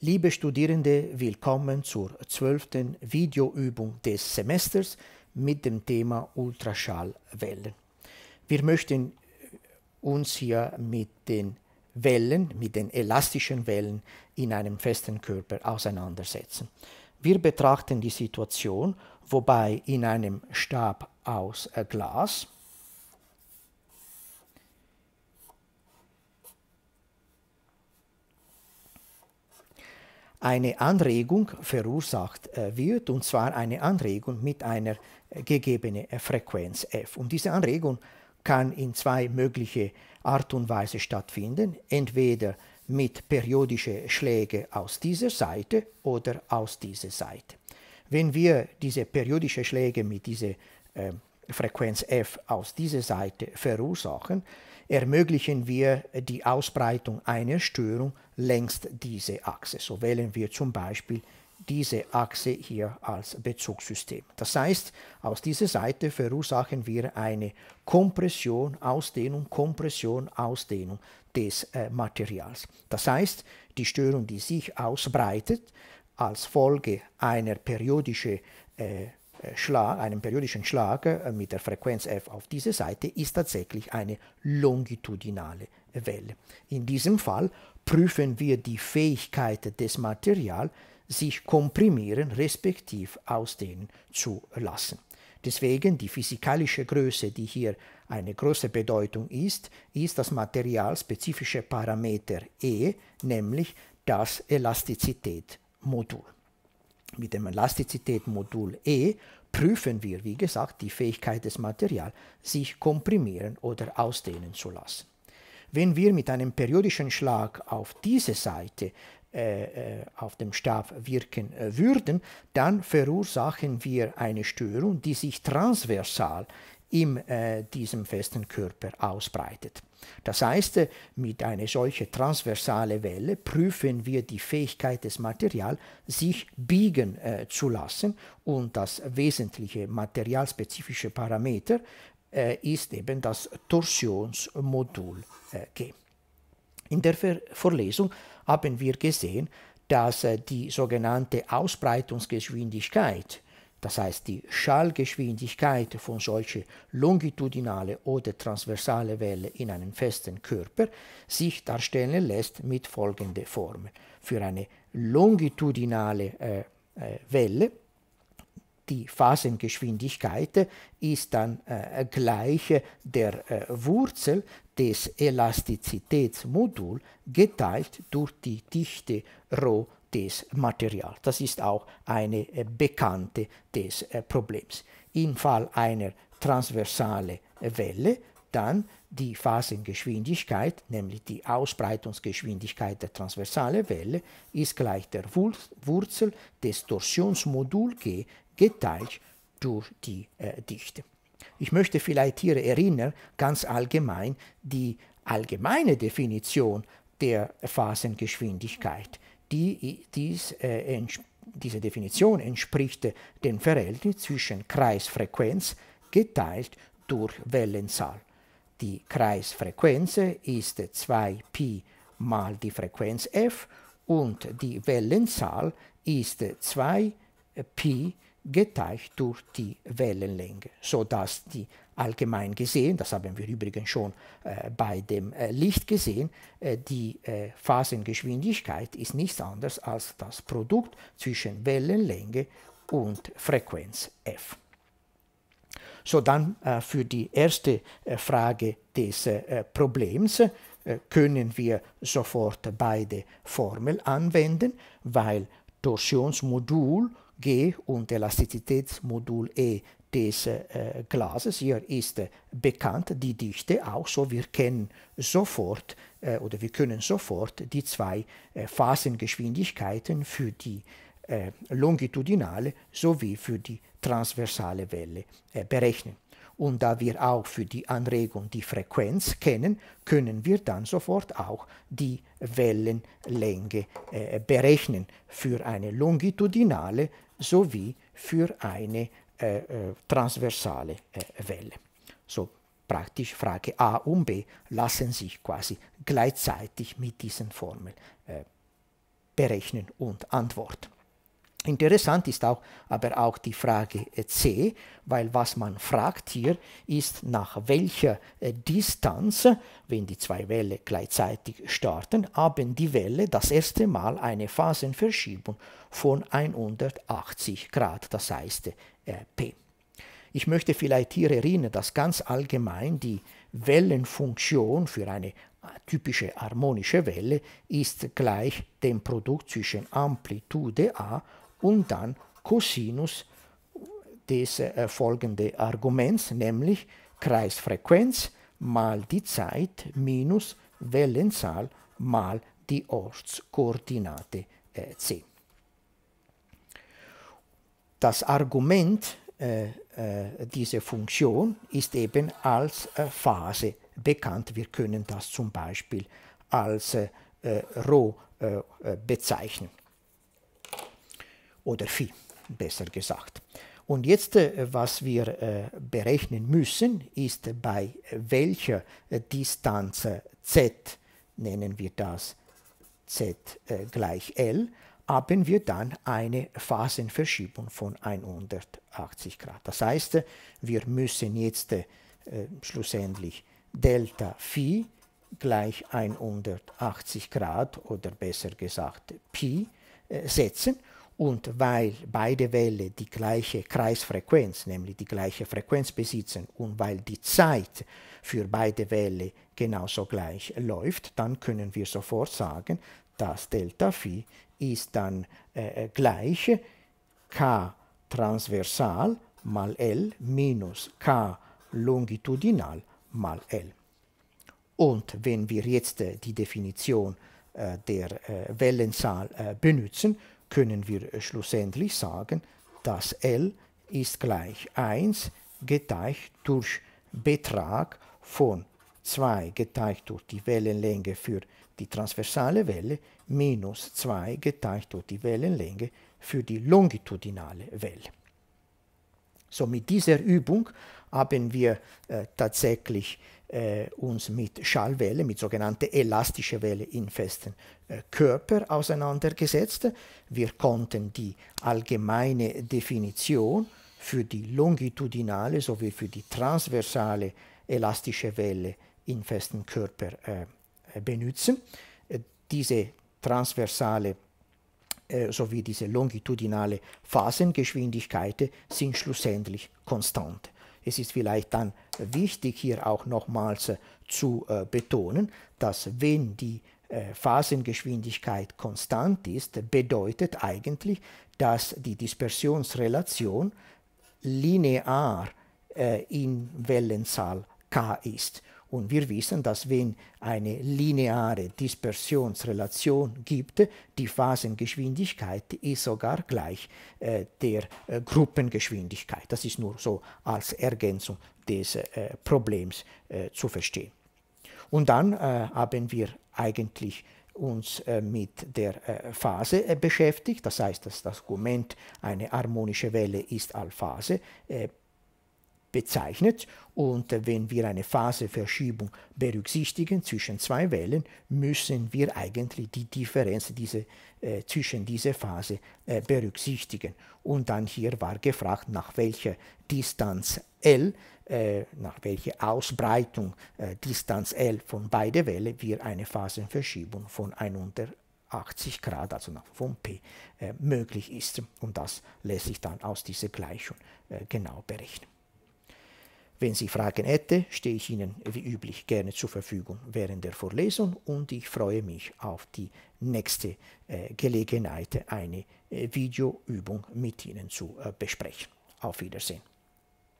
Liebe Studierende, willkommen zur zwölften Videoübung des Semesters mit dem Thema Ultraschallwellen. Wir möchten äh, uns hier mit den Wellen, mit den elastischen Wellen in einem festen Körper auseinandersetzen. Wir betrachten die Situation, wobei in einem Stab aus äh, Glas eine Anregung verursacht äh, wird, und zwar eine Anregung mit einer gegebenen äh, Frequenz f. Und diese Anregung kann in zwei mögliche Art und Weise stattfinden, entweder mit periodischen Schlägen aus dieser Seite oder aus dieser Seite. Wenn wir diese periodischen Schläge mit dieser äh, Frequenz f aus dieser Seite verursachen, ermöglichen wir die Ausbreitung einer Störung längs dieser Achse. So wählen wir zum Beispiel diese Achse hier als Bezugssystem. Das heißt, aus dieser Seite verursachen wir eine Kompression, Ausdehnung, Kompression, Ausdehnung des äh, Materials. Das heißt, die Störung, die sich ausbreitet, als Folge einer periodischen äh, Schlag, einem periodischen Schlag äh, mit der Frequenz f auf diese Seite ist tatsächlich eine longitudinale Welle. In diesem Fall prüfen wir die Fähigkeit des Materials, sich komprimieren respektiv ausdehnen zu lassen. Deswegen die physikalische Größe, die hier eine große Bedeutung ist, ist das materialspezifische Parameter E, nämlich das Elastizitätsmodul. Mit dem Elastizitätmodul E prüfen wir, wie gesagt, die Fähigkeit des Materials, sich komprimieren oder ausdehnen zu lassen. Wenn wir mit einem periodischen Schlag auf diese Seite äh, äh auf dem Stab wirken äh, würden, dann verursachen wir eine Störung, die sich transversal in äh, diesem festen Körper ausbreitet. Das heißt, äh, mit einer solchen transversalen Welle prüfen wir die Fähigkeit des Materials, sich biegen äh, zu lassen und das wesentliche materialspezifische Parameter äh, ist eben das Torsionsmodul äh, G. In der Ver Vorlesung haben wir gesehen, dass äh, die sogenannte Ausbreitungsgeschwindigkeit das heißt die Schallgeschwindigkeit von solchen longitudinale oder transversale Welle in einem festen Körper, sich darstellen lässt mit folgender Formel. Für eine longitudinale äh, äh, Welle, die Phasengeschwindigkeit ist dann äh, gleich der äh, Wurzel des Elastizitätsmoduls geteilt durch die Dichte ρ des Materials. Das ist auch eine äh, Bekannte des äh, Problems. Im Fall einer transversalen äh, Welle dann die Phasengeschwindigkeit, nämlich die Ausbreitungsgeschwindigkeit der transversalen Welle, ist gleich der Wurzel des Torsionsmodul G geteilt durch die Dichte. Ich möchte vielleicht hier erinnern, ganz allgemein, die allgemeine Definition der Phasengeschwindigkeit die, dies, äh, diese Definition entspricht dem Verhältnis zwischen Kreisfrequenz geteilt durch Wellenzahl. Die Kreisfrequenz ist 2pi mal die Frequenz f und die Wellenzahl ist 2pi geteilt durch die Wellenlänge, sodass die allgemein gesehen, das haben wir übrigens schon äh, bei dem äh, Licht gesehen, äh, die äh, Phasengeschwindigkeit ist nichts anderes als das Produkt zwischen Wellenlänge und Frequenz f. So, dann äh, für die erste äh, Frage des Problems können wir sofort beide Formeln anwenden, weil Torsionsmodul G und Elastizitätsmodul E des äh, Glases. Hier ist äh, bekannt die Dichte auch so. Wir kennen sofort äh, oder wir können sofort die zwei äh, Phasengeschwindigkeiten für die äh, longitudinale sowie für die transversale Welle äh, berechnen. Und da wir auch für die Anregung die Frequenz kennen, können wir dann sofort auch die Wellenlänge berechnen für eine longitudinale sowie für eine Eh, transversale Welle. So praktisch Frage A und B lassen sich quasi gleichzeitig mit diesen Formeln eh, berechnen und antworten. Interessant ist auch, aber auch die Frage äh, C, weil was man fragt hier ist, nach welcher äh, Distanz, wenn die zwei Wellen gleichzeitig starten, haben die Welle das erste Mal eine Phasenverschiebung von 180 Grad, das heißt äh, P. Ich möchte vielleicht hier erinnern, dass ganz allgemein die Wellenfunktion für eine typische harmonische Welle ist gleich dem Produkt zwischen Amplitude A und dann Cosinus des äh, folgenden Arguments, nämlich Kreisfrequenz mal die Zeit minus Wellenzahl mal die Ortskoordinate äh, c. Das Argument äh, äh dieser Funktion ist eben als äh, Phase bekannt. Wir können das zum Beispiel als äh, Rho bezeichnen oder Phi, besser gesagt. Und jetzt, äh, was wir äh, berechnen müssen, ist bei welcher äh, Distanz z, nennen wir das z gleich L, haben wir dann eine Phasenverschiebung von 180 Grad. Das heißt, wir müssen jetzt schlussendlich Delta Phi gleich 180 Grad oder besser gesagt Pi setzen und weil beide Wellen die gleiche Kreisfrequenz, nämlich die gleiche Frequenz besitzen und weil die Zeit für beide Wellen genauso gleich läuft, dann können wir sofort sagen, dass Delta Phi ist dann äh, äh, gleich K transversal mal L minus K longitudinal mal L. Und wenn wir jetzt äh, die Definition äh, der äh, Wellenzahl äh, benutzen, können wir äh, schlussendlich sagen, dass L ist gleich 1 geteilt durch Betrag von 2 geteilt durch die Wellenlänge für die transversale Welle minus 2 geteilt durch die Wellenlänge für die longitudinale Welle. So mit dieser Übung haben wir äh, tatsächlich äh, uns mit Schallwelle, mit sogenannter elastischer Welle in festen äh, Körper auseinandergesetzt. Wir konnten die allgemeine Definition für die longitudinale sowie für die transversale elastische Welle in festen Körper äh, äh benutzen. Äh, diese transversale äh, sowie diese longitudinale Phasengeschwindigkeiten sind schlussendlich konstant. Es ist vielleicht dann wichtig, hier auch nochmals äh, zu äh, betonen, dass wenn die äh, Phasengeschwindigkeit konstant ist, bedeutet eigentlich, dass die Dispersionsrelation linear in Wellenzahl k ist. Und wir wissen, dass wenn eine lineare Dispersionsrelation gibt, die Phasengeschwindigkeit ist sogar gleich äh, der äh, Gruppengeschwindigkeit. Das ist nur so als Ergänzung des äh, Problems äh, zu verstehen. Und dann äh, haben wir eigentlich uns äh, mit der Phase beschäftigt, das heißt, dass das Argument eine harmonische Welle ist als Phase bezeichnet. Und äh, wenn wir eine Phaseverschiebung berücksichtigen zwischen zwei Wellen, müssen wir eigentlich die Differenz diese, äh, zwischen dieser Phase äh, berücksichtigen. Und dann hier war gefragt, nach welcher Distanz L, äh, nach welcher Ausbreitung äh, Distanz L von beiden Wellen wir eine Phasenverschiebung von 180 Grad, also nach von P, äh, möglich ist. Und das lässt sich dann aus dieser Gleichung äh, genau berechnen. Wenn Sie Fragen hätte, stehe ich Ihnen wie üblich gerne zur Verfügung während der Vorlesung und ich freue mich auf die nächste äh, Gelegenheit, eine äh, Videoübung mit Ihnen zu äh, besprechen. Auf Wiedersehen.